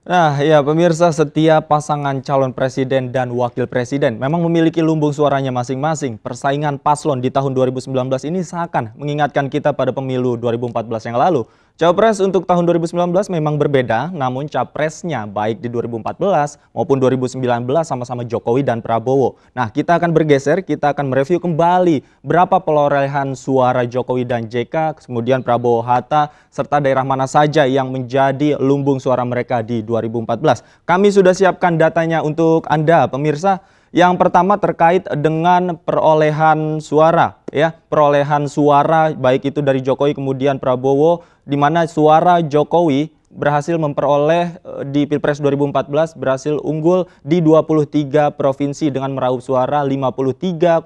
Nah, ya pemirsa setiap pasangan calon presiden dan wakil presiden memang memiliki lumbung suaranya masing-masing. Persaingan paslon di tahun 2019 ini seakan mengingatkan kita pada pemilu 2014 yang lalu. Capres untuk tahun 2019 memang berbeda, namun capresnya baik di 2014 maupun 2019 sama-sama Jokowi dan Prabowo. Nah, kita akan bergeser, kita akan mereview kembali berapa pelorehan suara Jokowi dan JK, kemudian Prabowo Hatta, serta daerah mana saja yang menjadi lumbung suara mereka di 2014. Kami sudah siapkan datanya untuk Anda, pemirsa. Yang pertama terkait dengan perolehan suara ya, perolehan suara baik itu dari Jokowi kemudian Prabowo di mana suara Jokowi berhasil memperoleh eh, di Pilpres 2014 berhasil unggul di 23 provinsi dengan meraup suara 53,15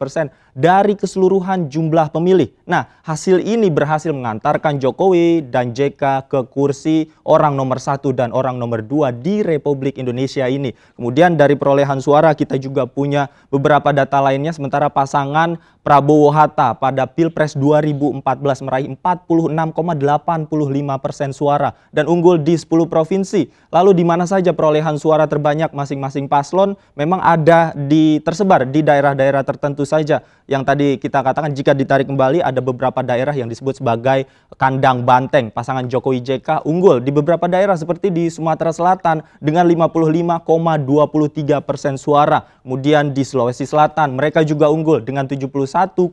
persen dari keseluruhan jumlah pemilih. Nah, hasil ini berhasil mengantarkan Jokowi dan JK ke kursi orang nomor satu dan orang nomor dua di Republik Indonesia ini. Kemudian dari perolehan suara kita juga punya beberapa data lainnya sementara pasangan Prabowo Hatta pada Pilpres 2014 meraih 46,85 persen suara dan unggul di 10 provinsi. Lalu di mana saja perolehan suara terbanyak masing-masing paslon memang ada di tersebar di daerah-daerah tertentu saja. Yang tadi kita katakan jika ditarik kembali ada beberapa daerah yang disebut sebagai kandang banteng. Pasangan Jokowi JK unggul di beberapa daerah seperti di Sumatera Selatan dengan 55,23 persen suara. Kemudian di Sulawesi Selatan mereka juga unggul dengan 71,43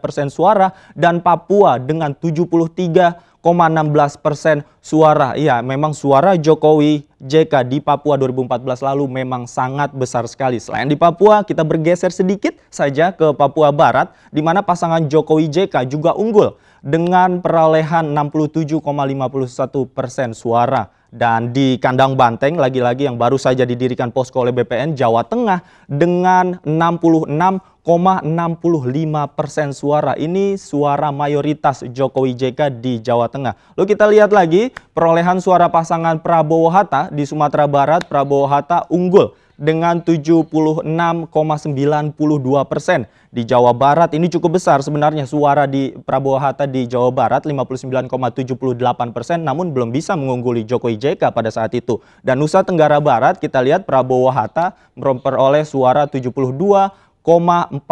persen suara dan Papua dengan 73 0,16 persen suara. Iya, memang suara Jokowi JK di Papua 2014 lalu memang sangat besar sekali. Selain di Papua, kita bergeser sedikit saja ke Papua Barat, di mana pasangan Jokowi JK juga unggul dengan perolehan 67,51 persen suara. Dan di kandang banteng lagi-lagi yang baru saja didirikan posko oleh BPN Jawa Tengah dengan 66,65 persen suara. Ini suara mayoritas Jokowi JK di Jawa Tengah. Lalu kita lihat lagi perolehan suara pasangan Prabowo Hatta di Sumatera Barat. Prabowo Hatta unggul dengan 76,92 persen. Di Jawa Barat ini cukup besar sebenarnya suara di Prabowo Hatta di Jawa Barat 59,78 persen namun belum bisa mengungguli Jokowi JK pada saat itu. Dan Nusa Tenggara Barat kita lihat Prabowo Hatta memperoleh suara 72 0,45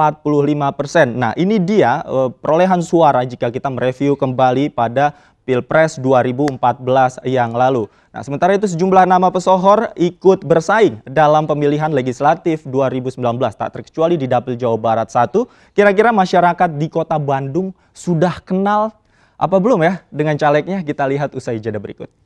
persen. Nah ini dia eh, perolehan suara jika kita mereview kembali pada Pilpres 2014 yang lalu. Nah, sementara itu sejumlah nama pesohor ikut bersaing dalam pemilihan legislatif 2019, tak terkecuali di Dapil Jawa Barat 1. Kira-kira masyarakat di kota Bandung sudah kenal apa belum ya dengan calegnya? Kita lihat usai jeda berikut.